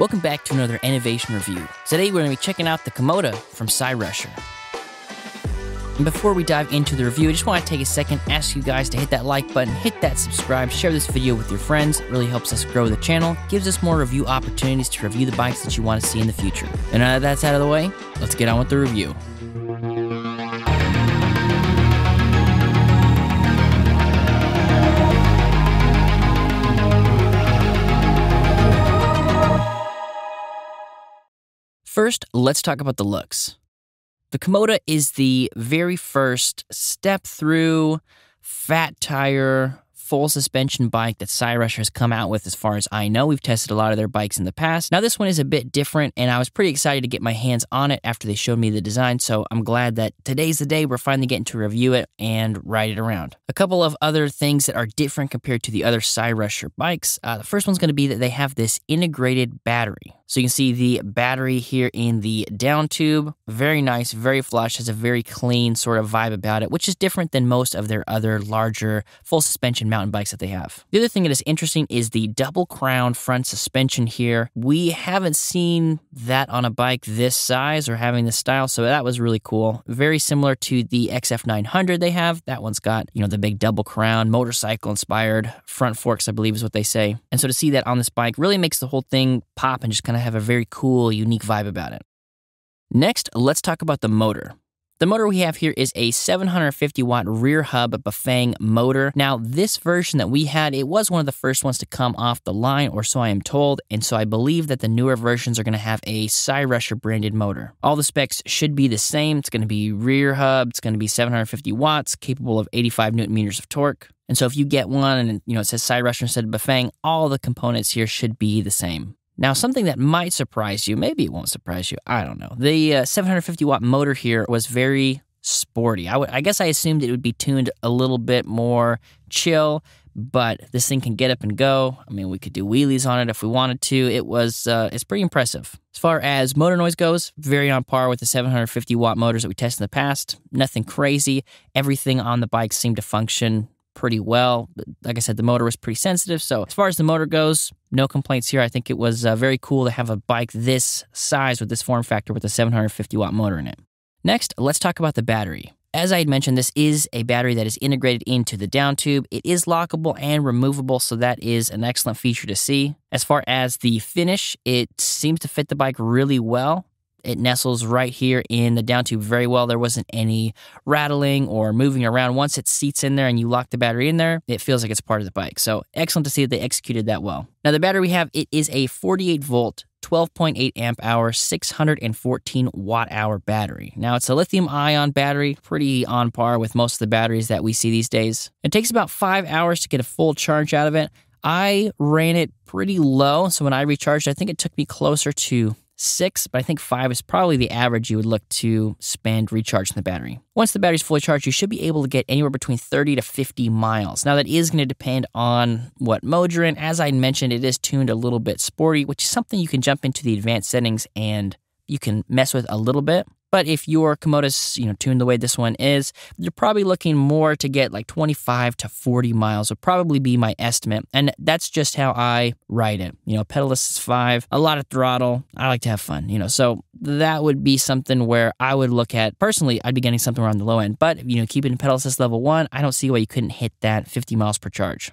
Welcome back to another Innovation Review. Today we're going to be checking out the Komoda from CyRusher. And before we dive into the review, I just want to take a second, ask you guys to hit that like button, hit that subscribe, share this video with your friends. It really helps us grow the channel, gives us more review opportunities to review the bikes that you want to see in the future. And now that that's out of the way, let's get on with the review. First, let's talk about the looks. The Komoda is the very first step through fat tire full suspension bike that Cyrush has come out with, as far as I know. We've tested a lot of their bikes in the past. Now, this one is a bit different, and I was pretty excited to get my hands on it after they showed me the design, so I'm glad that today's the day we're finally getting to review it and ride it around. A couple of other things that are different compared to the other Cyrusher bikes. Uh, the first one's going to be that they have this integrated battery. So you can see the battery here in the down tube. Very nice, very flush, has a very clean sort of vibe about it, which is different than most of their other larger full suspension mountain bikes that they have. The other thing that is interesting is the double crown front suspension here. We haven't seen that on a bike this size or having this style, so that was really cool. Very similar to the XF900 they have. That one's got, you know, the big double crown, motorcycle inspired front forks, I believe is what they say. And so to see that on this bike really makes the whole thing pop and just kind of have a very cool, unique vibe about it. Next, let's talk about the motor. The motor we have here is a 750 watt rear hub Bafang motor. Now, this version that we had, it was one of the first ones to come off the line, or so I am told, and so I believe that the newer versions are going to have a Cyrusher branded motor. All the specs should be the same. It's going to be rear hub, it's going to be 750 watts, capable of 85 newton meters of torque. And so if you get one and you know it says Cyrusher instead of Bafang, all the components here should be the same. Now, something that might surprise you, maybe it won't surprise you, I don't know. The uh, 750 watt motor here was very sporty. I, I guess I assumed it would be tuned a little bit more chill, but this thing can get up and go. I mean, we could do wheelies on it if we wanted to. It was, uh, it's pretty impressive. As far as motor noise goes, very on par with the 750 watt motors that we tested in the past. Nothing crazy. Everything on the bike seemed to function pretty well. Like I said, the motor was pretty sensitive. So, as far as the motor goes, no complaints here. I think it was uh, very cool to have a bike this size with this form factor with a 750 watt motor in it. Next, let's talk about the battery. As I had mentioned, this is a battery that is integrated into the down tube. It is lockable and removable, so that is an excellent feature to see. As far as the finish, it seems to fit the bike really well. It nestles right here in the down tube very well. There wasn't any rattling or moving around. Once it seats in there and you lock the battery in there, it feels like it's part of the bike. So excellent to see that they executed that well. Now the battery we have, it is a 48 volt 12.8 amp hour, 614 watt hour battery. Now, it's a lithium ion battery, pretty on par with most of the batteries that we see these days. It takes about five hours to get a full charge out of it. I ran it pretty low, so when I recharged, I think it took me closer to six, but I think five is probably the average you would look to spend recharging the battery. Once the battery's fully charged, you should be able to get anywhere between 30 to 50 miles. Now, that is going to depend on what mode you're in. As I mentioned, it is tuned a little bit sporty, which is something you can jump into the advanced settings and you can mess with a little bit. But if your Komodo's you know tuned the way this one is, you're probably looking more to get like 25 to 40 miles would probably be my estimate, and that's just how I ride it. You know, pedal is five, a lot of throttle. I like to have fun. You know, so that would be something where I would look at personally. I'd be getting something around the low end, but you know, keeping pedal assist level one, I don't see why you couldn't hit that 50 miles per charge.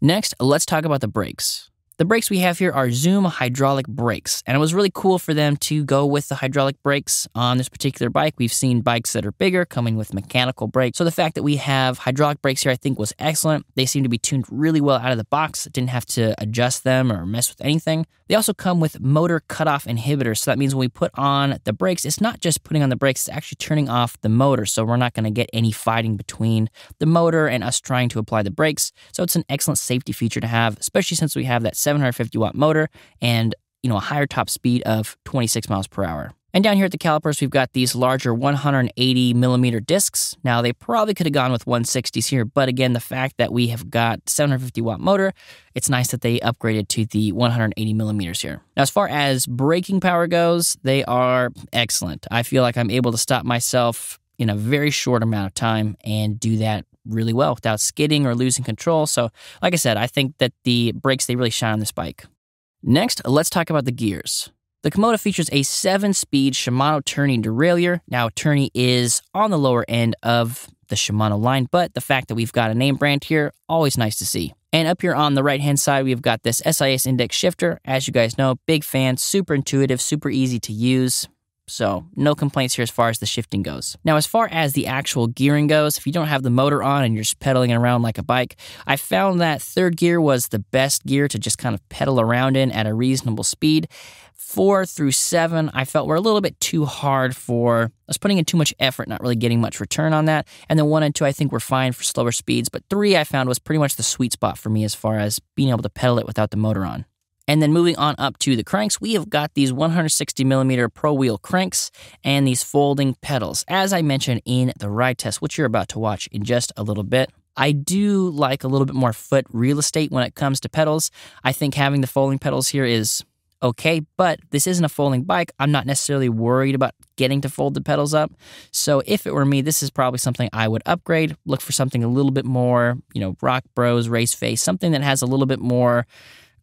Next, let's talk about the brakes. The brakes we have here are Zoom hydraulic brakes, and it was really cool for them to go with the hydraulic brakes on this particular bike. We've seen bikes that are bigger coming with mechanical brakes, so the fact that we have hydraulic brakes here I think was excellent. They seem to be tuned really well out of the box, didn't have to adjust them or mess with anything. They also come with motor cutoff inhibitors. So that means when we put on the brakes, it's not just putting on the brakes, it's actually turning off the motor. So we're not going to get any fighting between the motor and us trying to apply the brakes. So it's an excellent safety feature to have, especially since we have that 750 watt motor and you know a higher top speed of 26 miles per hour. And down here at the calipers, we've got these larger 180 millimeter discs. Now, they probably could have gone with 160s here, but again, the fact that we have got 750 watt motor, it's nice that they upgraded to the 180 millimeters here. Now, as far as braking power goes, they are excellent. I feel like I'm able to stop myself in a very short amount of time and do that really well without skidding or losing control. So, like I said, I think that the brakes, they really shine on this bike. Next, let's talk about the gears. The Komodo features a 7 speed Shimano turning derailleur. Now, Tourney is on the lower end of the Shimano line, but the fact that we've got a name brand here, always nice to see. And up here on the right hand side, we've got this SIS index shifter. As you guys know, big fan, super intuitive, super easy to use. So, no complaints here as far as the shifting goes. Now, as far as the actual gearing goes, if you don't have the motor on and you're just pedaling around like a bike, I found that third gear was the best gear to just kind of pedal around in at a reasonable speed four through seven, I felt were a little bit too hard for. I was putting in too much effort, not really getting much return on that. And then one and two, I think were fine for slower speeds, but three I found was pretty much the sweet spot for me as far as being able to pedal it without the motor on. And then moving on up to the cranks, we have got these 160 millimeter pro wheel cranks and these folding pedals, as I mentioned in the ride test, which you're about to watch in just a little bit. I do like a little bit more foot real estate when it comes to pedals. I think having the folding pedals here is okay, but this isn't a folding bike. I'm not necessarily worried about getting to fold the pedals up. So if it were me, this is probably something I would upgrade. Look for something a little bit more, you know, rock bros, race face, something that has a little bit more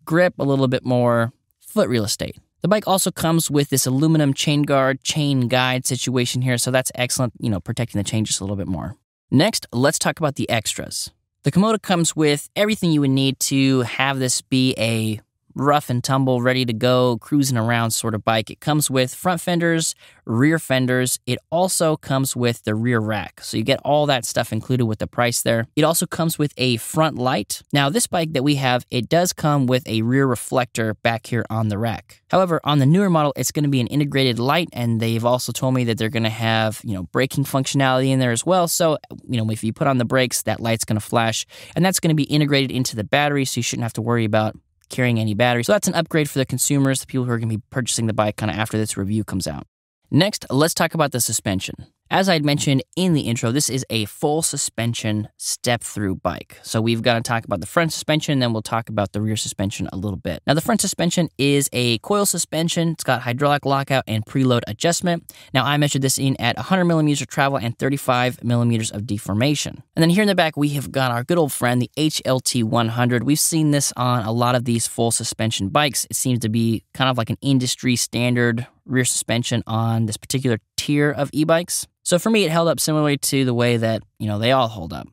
grip, a little bit more foot real estate. The bike also comes with this aluminum chain guard, chain guide situation here, so that's excellent, you know, protecting the chain just a little bit more. Next, let's talk about the extras. The Komodo comes with everything you would need to have this be a rough and tumble, ready to go, cruising around sort of bike. It comes with front fenders, rear fenders. It also comes with the rear rack. So you get all that stuff included with the price there. It also comes with a front light. Now, this bike that we have, it does come with a rear reflector back here on the rack. However, on the newer model, it's going to be an integrated light, and they've also told me that they're going to have, you know, braking functionality in there as well. So, you know, if you put on the brakes, that light's going to flash, and that's going to be integrated into the battery, so you shouldn't have to worry about carrying any battery. So that's an upgrade for the consumers, the people who are going to be purchasing the bike kind of after this review comes out. Next, let's talk about the suspension. As I would mentioned in the intro, this is a full suspension step through bike. So we've got to talk about the front suspension, then we'll talk about the rear suspension a little bit. Now, the front suspension is a coil suspension. It's got hydraulic lockout and preload adjustment. Now, I measured this in at 100 millimeters of travel and 35 millimeters of deformation. And then here in the back, we have got our good old friend, the HLT 100. We've seen this on a lot of these full suspension bikes. It seems to be kind of like an industry standard rear suspension on this particular tier of e-bikes. So for me, it held up similarly to the way that, you know, they all hold up.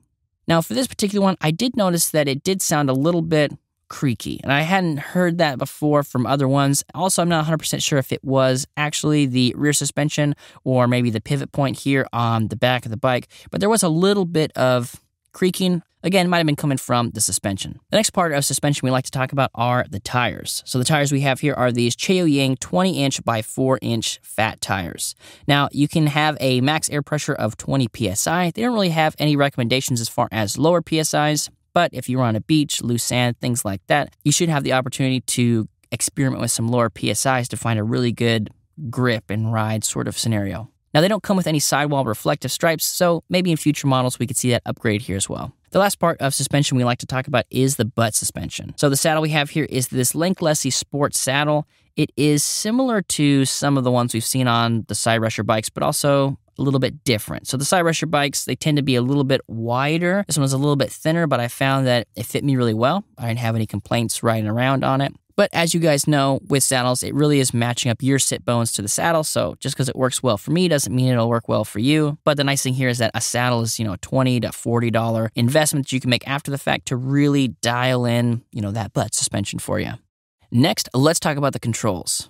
Now, for this particular one, I did notice that it did sound a little bit creaky, and I hadn't heard that before from other ones. Also, I'm not 100% sure if it was actually the rear suspension or maybe the pivot point here on the back of the bike, but there was a little bit of creaking. Again, might have been coming from the suspension. The next part of suspension we like to talk about are the tires. So the tires we have here are these Cheo Yang 20 inch by 4 inch fat tires. Now you can have a max air pressure of 20 psi. They don't really have any recommendations as far as lower psi's, but if you're on a beach, loose sand, things like that, you should have the opportunity to experiment with some lower psi's to find a really good grip and ride sort of scenario. Now, they don't come with any sidewall reflective stripes, so maybe in future models we could see that upgrade here as well. The last part of suspension we like to talk about is the butt suspension. So the saddle we have here is this Link Lessie Sport saddle. It is similar to some of the ones we've seen on the side rusher bikes, but also a little bit different. So the side rusher bikes, they tend to be a little bit wider. This one's a little bit thinner, but I found that it fit me really well. I didn't have any complaints riding around on it. But as you guys know, with saddles, it really is matching up your sit bones to the saddle. So just because it works well for me doesn't mean it'll work well for you. But the nice thing here is that a saddle is, you know, a 20 to $40 investment that you can make after the fact to really dial in, you know, that butt suspension for you. Next, let's talk about the controls.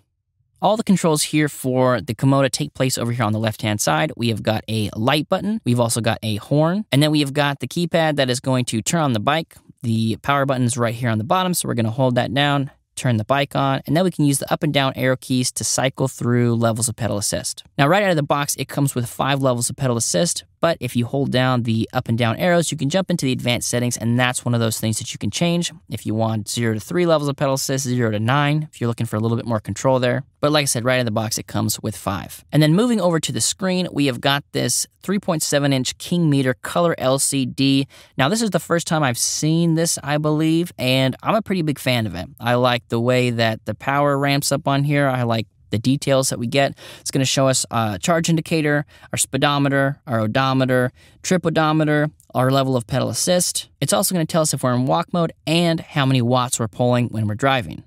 All the controls here for the Komoda take place over here on the left-hand side. We have got a light button. We've also got a horn. And then we have got the keypad that is going to turn on the bike. The power button is right here on the bottom, so we're going to hold that down, turn the bike on, and then we can use the up and down arrow keys to cycle through levels of pedal assist. Now, right out of the box, it comes with five levels of pedal assist, but if you hold down the up and down arrows, you can jump into the advanced settings, and that's one of those things that you can change. If you want zero to three levels of pedal assist, zero to nine, if you're looking for a little bit more control there. But like I said, right in the box, it comes with five. And then moving over to the screen, we have got this 3.7 inch King Meter color LCD. Now, this is the first time I've seen this, I believe, and I'm a pretty big fan of it. I like the way that the power ramps up on here. I like the details that we get. It's going to show us a uh, charge indicator, our speedometer, our odometer, trip odometer, our level of pedal assist. It's also going to tell us if we're in walk mode and how many watts we're pulling when we're driving.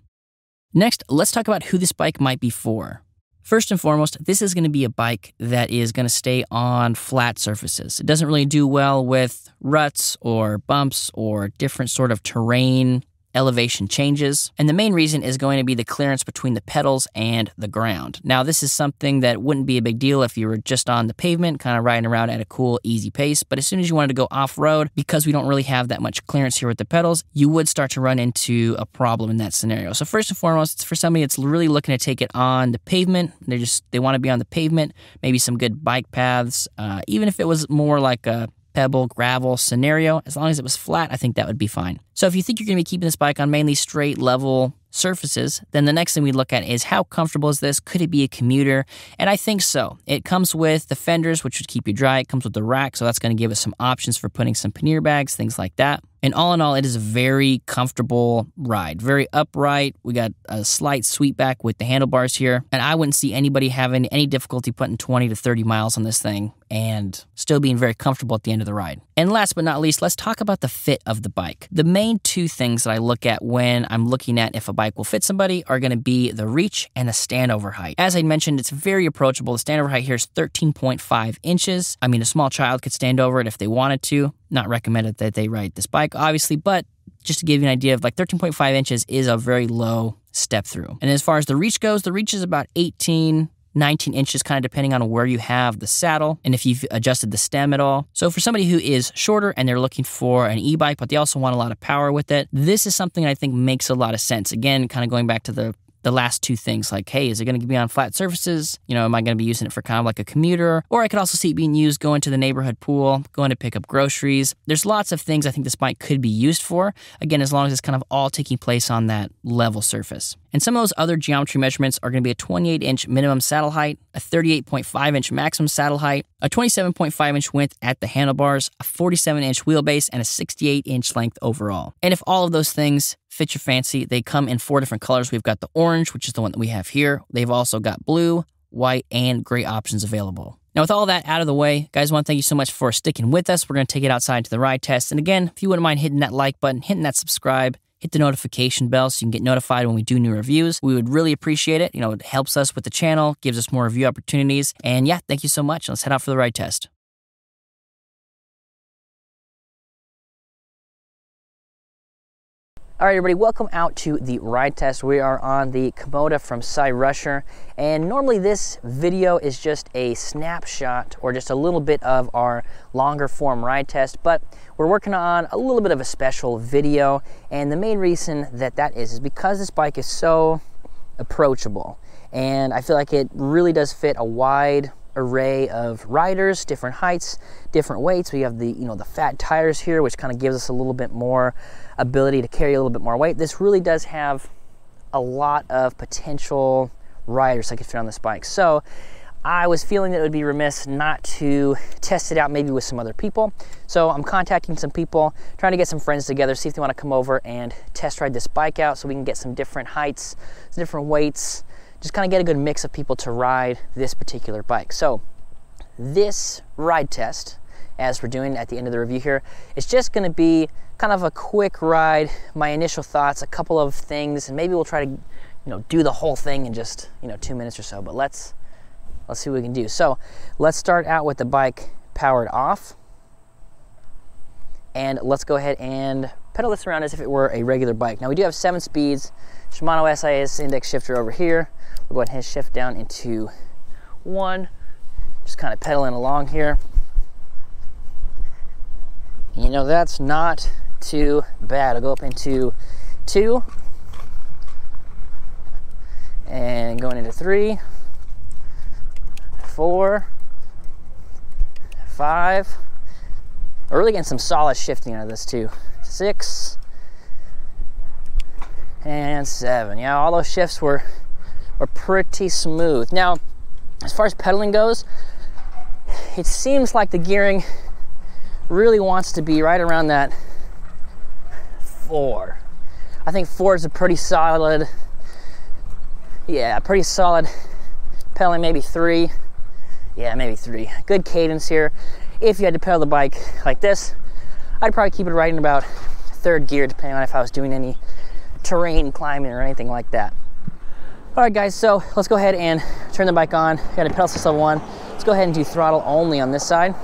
Next, let's talk about who this bike might be for. First and foremost, this is going to be a bike that is going to stay on flat surfaces. It doesn't really do well with ruts or bumps or different sort of terrain elevation changes, and the main reason is going to be the clearance between the pedals and the ground. Now, this is something that wouldn't be a big deal if you were just on the pavement, kind of riding around at a cool, easy pace, but as soon as you wanted to go off road, because we don't really have that much clearance here with the pedals, you would start to run into a problem in that scenario. So, first and foremost, for somebody that's really looking to take it on the pavement, they just they want to be on the pavement, maybe some good bike paths, uh, even if it was more like a pebble, gravel scenario. As long as it was flat, I think that would be fine. So if you think you're going to be keeping this bike on mainly straight, level surfaces, then the next thing we look at is how comfortable is this? Could it be a commuter? And I think so. It comes with the fenders, which would keep you dry. It comes with the rack, so that's going to give us some options for putting some pannier bags, things like that. And all in all, it is a very comfortable ride, very upright. We got a slight sweep back with the handlebars here. And I wouldn't see anybody having any difficulty putting 20 to 30 miles on this thing and still being very comfortable at the end of the ride. And last but not least, let's talk about the fit of the bike. The main two things that I look at when I'm looking at if a bike will fit somebody are going to be the reach and the standover height. As I mentioned, it's very approachable. The standover height here is 13.5 inches. I mean, a small child could stand over it if they wanted to. Not recommended that they ride this bike obviously, but just to give you an idea of like 13.5 inches is a very low step through. And as far as the reach goes, the reach is about 18, 19 inches, kind of depending on where you have the saddle and if you've adjusted the stem at all. So, for somebody who is shorter and they're looking for an e bike, but they also want a lot of power with it, this is something I think makes a lot of sense. Again, kind of going back to the the last two things like, hey, is it going to be on flat surfaces? You know, am I going to be using it for kind of like a commuter? Or I could also see it being used going to the neighborhood pool, going to pick up groceries. There's lots of things I think this bike could be used for. Again, as long as it's kind of all taking place on that level surface. And some of those other geometry measurements are going to be a 28 inch minimum saddle height, a 38.5 inch maximum saddle height, a 27.5 inch width at the handlebars, a 47 inch wheelbase, and a 68 inch length overall. And if all of those things fit your fancy, they come in four different colors. We've got the orange, which is the one that we have here. They've also got blue, white, and gray options available. Now, with all that out of the way, guys, I want to thank you so much for sticking with us. We're going to take it outside to the ride test. And again, if you wouldn't mind hitting that like button, hitting that subscribe, hit the notification bell so you can get notified when we do new reviews. We would really appreciate it. You know, it helps us with the channel, gives us more review opportunities. And yeah, thank you so much. Let's head out for the ride test. All right, everybody, welcome out to the ride test. We are on the Komoda from Cy Rusher, and normally this video is just a snapshot or just a little bit of our longer form ride test, but we're working on a little bit of a special video, and the main reason that that is is because this bike is so approachable, and I feel like it really does fit a wide array of riders, different heights, different weights. We have the, you know, the fat tires here, which kind of gives us a little bit more ability to carry a little bit more weight. This really does have a lot of potential riders I could fit on this bike. So I was feeling that it would be remiss not to test it out maybe with some other people. So I'm contacting some people, trying to get some friends together, see if they want to come over and test ride this bike out so we can get some different heights, different weights, just kind of get a good mix of people to ride this particular bike. So this ride test, as we're doing at the end of the review here, it's just gonna be kind of a quick ride, my initial thoughts, a couple of things, and maybe we'll try to you know, do the whole thing in just you know two minutes or so, but let's, let's see what we can do. So let's start out with the bike powered off and let's go ahead and pedal this around as if it were a regular bike. Now we do have seven speeds, Shimano SIS index shifter over here. We'll go ahead and hit shift down into one. Just kind of pedaling along here. You know, that's not too bad. I'll go up into two and going into three, four, five. I'm really getting some solid shifting out of this too six, and seven. Yeah, all those shifts were, were pretty smooth. Now, as far as pedaling goes, it seems like the gearing really wants to be right around that four. I think four is a pretty solid, yeah, pretty solid pedaling, maybe three. Yeah, maybe three. Good cadence here. If you had to pedal the bike like this, I'd probably keep it right in about third gear, depending on if I was doing any terrain climbing or anything like that. All right, guys, so let's go ahead and turn the bike on. Got a pedal to level one. Let's go ahead and do throttle only on this side.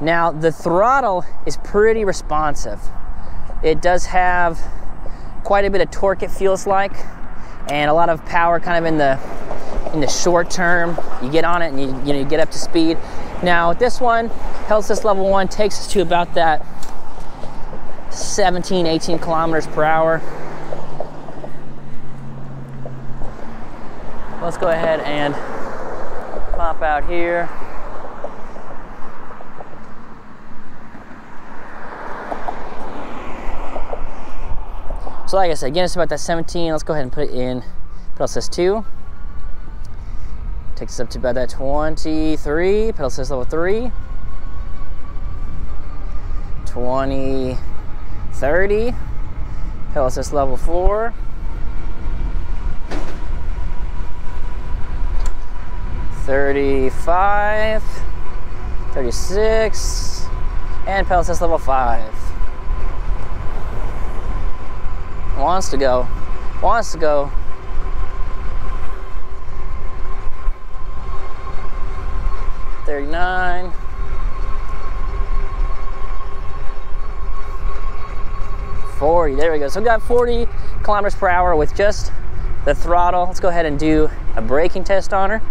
Now, the throttle is pretty responsive. It does have quite a bit of torque, it feels like, and a lot of power kind of in the in the short term. You get on it and you, you, know, you get up to speed. Now, with this one, Helsis level one takes us to about that 17, 18 kilometers per hour. Let's go ahead and pop out here. So like I said, again, it's about that 17. Let's go ahead and put it in pedal assist two. Takes us up to about that 23, pedal assist level three. 20, 30. Pelsis level four. Thirty-five, thirty-six, and Pelsis level five. Wants to go, wants to go. Thirty-nine. 40, there we go. So we got 40 kilometers per hour with just the throttle. Let's go ahead and do a braking test on her.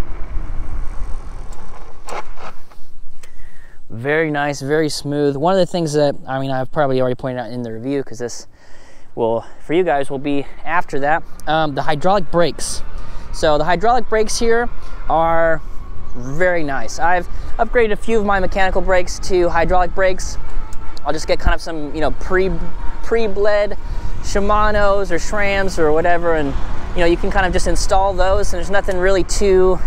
Very nice, very smooth. One of the things that, I mean, I've probably already pointed out in the review because this will, for you guys, will be after that, um, the hydraulic brakes. So the hydraulic brakes here are very nice. I've upgraded a few of my mechanical brakes to hydraulic brakes. I'll just get kind of some, you know, pre pre-bled Shimano's or Shrams or whatever, and you know you can kind of just install those, and there's nothing really too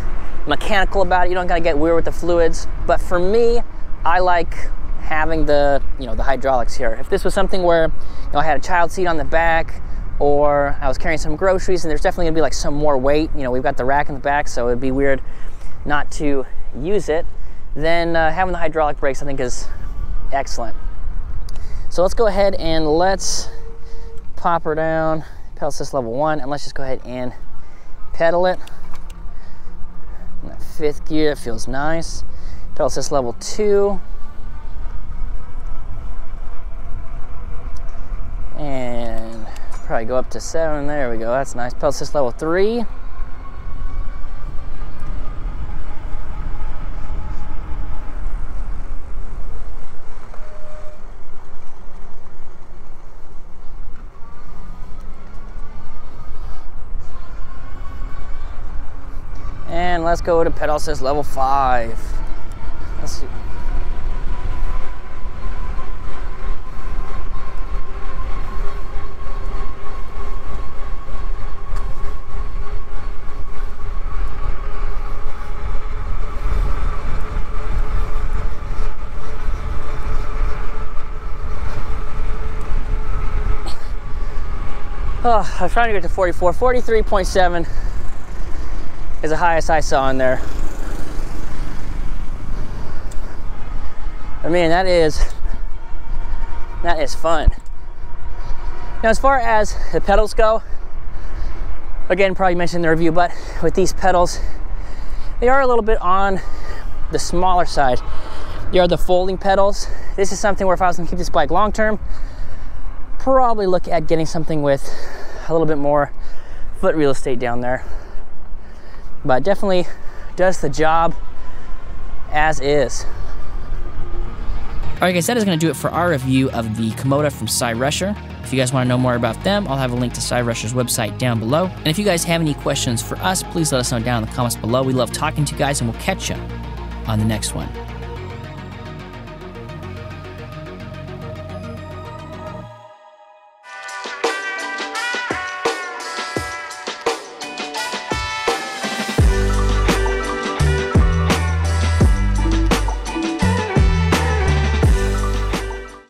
mechanical about it. You don't gotta get weird with the fluids. But for me, I like having the you know the hydraulics here. If this was something where you know, I had a child seat on the back, or I was carrying some groceries, and there's definitely gonna be like some more weight. You know, we've got the rack in the back, so it'd be weird not to use it. Then uh, having the hydraulic brakes, I think, is excellent. So let's go ahead and let's pop her down, pedal assist level one, and let's just go ahead and pedal it. In that fifth gear, feels nice. Pedal assist level two. And probably go up to seven, there we go, that's nice. Pedal assist level three. let's go to pedal says level five. Let's see. Oh, I was trying to get to 44, 43.7 is the highest I saw in there. I mean, that is, that is fun. Now, as far as the pedals go, again, probably mentioned in the review, but with these pedals, they are a little bit on the smaller side. They are the folding pedals. This is something where if I was gonna keep this bike long-term, probably look at getting something with a little bit more foot real estate down there but definitely does the job as is. All right, guys, that is going to do it for our review of the Komoda from Cy Rusher. If you guys want to know more about them, I'll have a link to Cy Rusher's website down below. And if you guys have any questions for us, please let us know down in the comments below. We love talking to you guys, and we'll catch you on the next one.